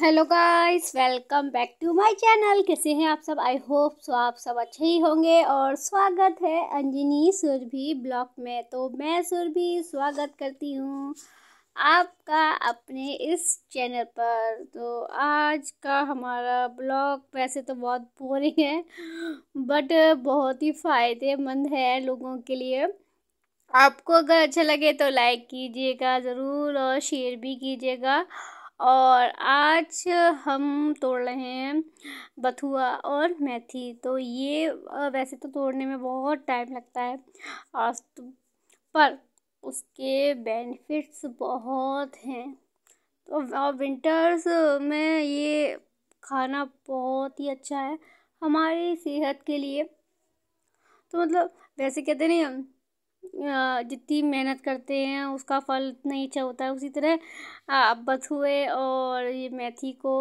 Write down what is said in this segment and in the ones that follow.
Hello guys welcome back to my channel कैसे हैं आप सब आई होप सो आप सब अच्छे ही होंगे और स्वागत है अंजनी सुरभि ब्लॉग में तो मैं सुरभि स्वागत करती हूँ आपका अपने इस चैनल पर तो आज का हमारा ब्लॉग वैसे तो बहुत बोरिंग है बट बहुत ही फ़ायदेमंद है लोगों के लिए आपको अगर अच्छा लगे तो लाइक कीजिएगा ज़रूर और शेयर भी कीजिएगा और आज हम तोड़ रहे हैं बथुआ और मेथी तो ये वैसे तो तोड़ने में बहुत टाइम लगता है और तो, पर उसके बेनिफिट्स बहुत हैं तो और विंटर्स में ये खाना बहुत ही अच्छा है हमारी सेहत के लिए तो मतलब वैसे कहते नहीं जितनी मेहनत करते हैं उसका फल इतना ही अच्छा होता है उसी तरह बथुए और ये मेथी को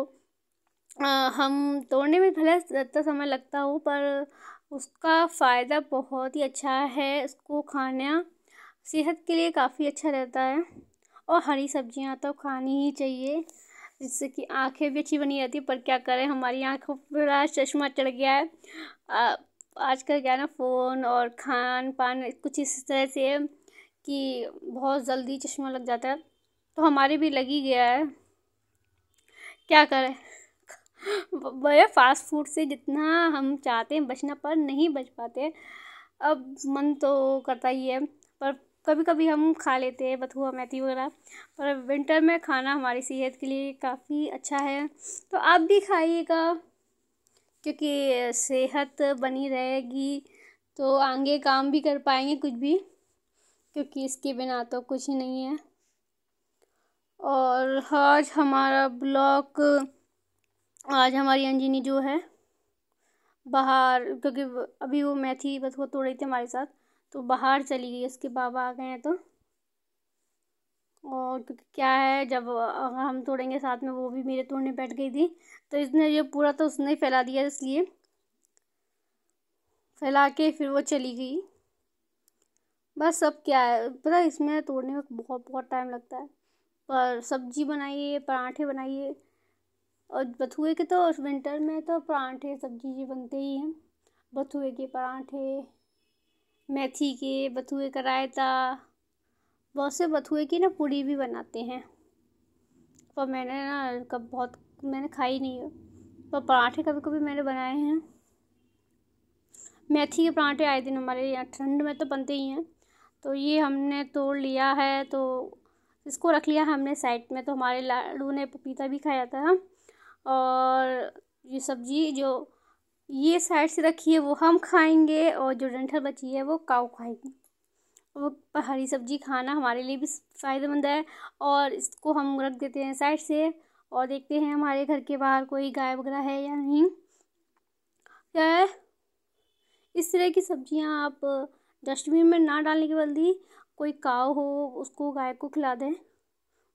हम तोड़ने में भले ज़्यादा समय लगता हो पर उसका फ़ायदा बहुत ही अच्छा है इसको खाना सेहत के लिए काफ़ी अच्छा रहता है और हरी सब्जियां तो खानी ही चाहिए जिससे कि आंखें भी अच्छी बनी रहती है पर क्या करें हमारी आँखों पर चश्मा चढ़ गया है आजकल क्या ना फ़ोन और खान पान कुछ इस तरह से कि बहुत जल्दी चश्मा लग जाता है तो हमारे भी लग ही गया है क्या करें भैया फास्ट फूड से जितना हम चाहते हैं बचना पर नहीं बच पाते अब मन तो करता ही है पर कभी कभी हम खा लेते हैं बथुआ मेथी वगैरह पर विंटर में खाना हमारी सेहत के लिए काफ़ी अच्छा है तो आप भी खाइएगा क्योंकि सेहत बनी रहेगी तो आगे काम भी कर पाएंगे कुछ भी क्योंकि इसके बिना तो कुछ ही नहीं है और आज हमारा ब्लॉक आज हमारी अंजनी जो है बाहर क्योंकि अभी वो मैथी बस वो तोड़ रही थी हमारे साथ तो बाहर चली गई उसके बाबा आ गए हैं तो और क्योंकि क्या है जब हम तोड़ेंगे साथ में वो भी मेरे तोड़ने बैठ गई थी तो इसने ये पूरा तो उसने ही फैला दिया इसलिए फैला के फिर वो चली गई बस अब क्या है पता इसमें तोड़ने में बहुत बहुत टाइम लगता है पर सब्जी बनाइए पराठे बनाइए और बथुए के तो विंटर में तो पराठे सब्जी ये बनते ही हैं बथुए के पराठे मेथी के बथुए का रायता बहुत से बथुए की ना पूड़ी भी बनाते हैं पर मैंने ना कब बहुत मैंने खाई नहीं है पर पराठे कभी कभी मैंने बनाए हैं मेथी के पराठे आए दिन हमारे यहाँ ठंड में तो बनते ही हैं तो ये हमने तोड़ लिया है तो इसको रख लिया हमने साइड में तो हमारे लाडू ने पपीता भी खाया था और ये सब्जी जो ये साइड से रखी है वो हम खाएंगे और जो डंठल बची है वो काऊ खाएगी वो हरी सब्जी खाना हमारे लिए भी फ़ायदेमंद है और इसको हम रख देते हैं साइड से और देखते हैं हमारे घर के बाहर कोई गाय वगैरह है या नहीं क्या है इस तरह की सब्जियां आप डस्टबिन में ना डालने के बल्दी कोई काव हो उसको गाय को खिला दें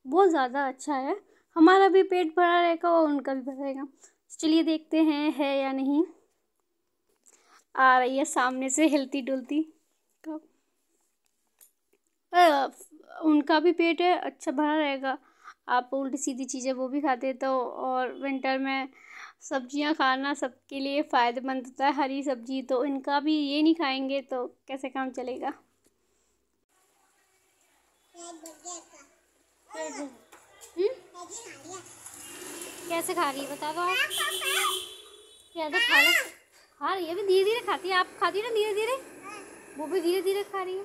बहुत ज़्यादा अच्छा है हमारा भी पेट भरा रहेगा और उनका भी भरा रहेगा चलिए देखते हैं है या नहीं आ रही है सामने से हेल्थी डुलती उनका भी पेट है अच्छा भरा रहेगा आप उल्टी सीधी चीज़ें वो भी खाते तो और विंटर में सब्जियां खाना सबके लिए फ़ायदेमंद होता है हरी सब्जी तो इनका भी ये नहीं खाएंगे तो कैसे काम चलेगा हम्म? कैसे खा रही है बता दो आप कैसे तो खा लो खा रही है अभी धीरे धीरे खाती है आप खाती है ना धीरे धीरे वो भी धीरे धीरे खा रही है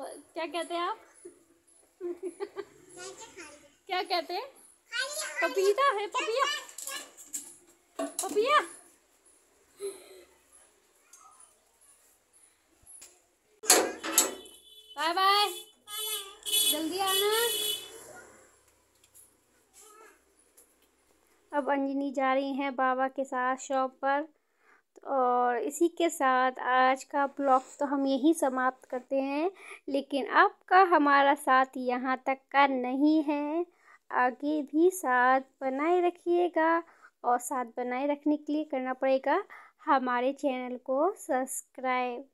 क्या कहते हैं आप क्या कहते हैं पपीता है पपिया पपिया बाय बाय जल्दी आना अब अंजनी जा रही हैं बाबा के साथ शॉप पर और इसी के साथ आज का ब्लॉग तो हम यही समाप्त करते हैं लेकिन आपका हमारा साथ यहाँ तक का नहीं है आगे भी साथ बनाए रखिएगा और साथ बनाए रखने के लिए करना पड़ेगा हमारे चैनल को सब्सक्राइब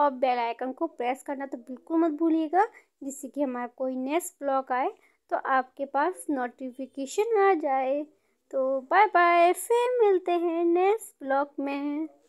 और बेल आइकन को प्रेस करना तो बिल्कुल मत भूलिएगा जिससे कि हमारा कोई नेक्स्ट ब्लॉग आए तो आपके पास नोटिफिकेशन आ जाए तो बाय बाय फिर मिलते हैं नेक्स्ट ब्लॉग में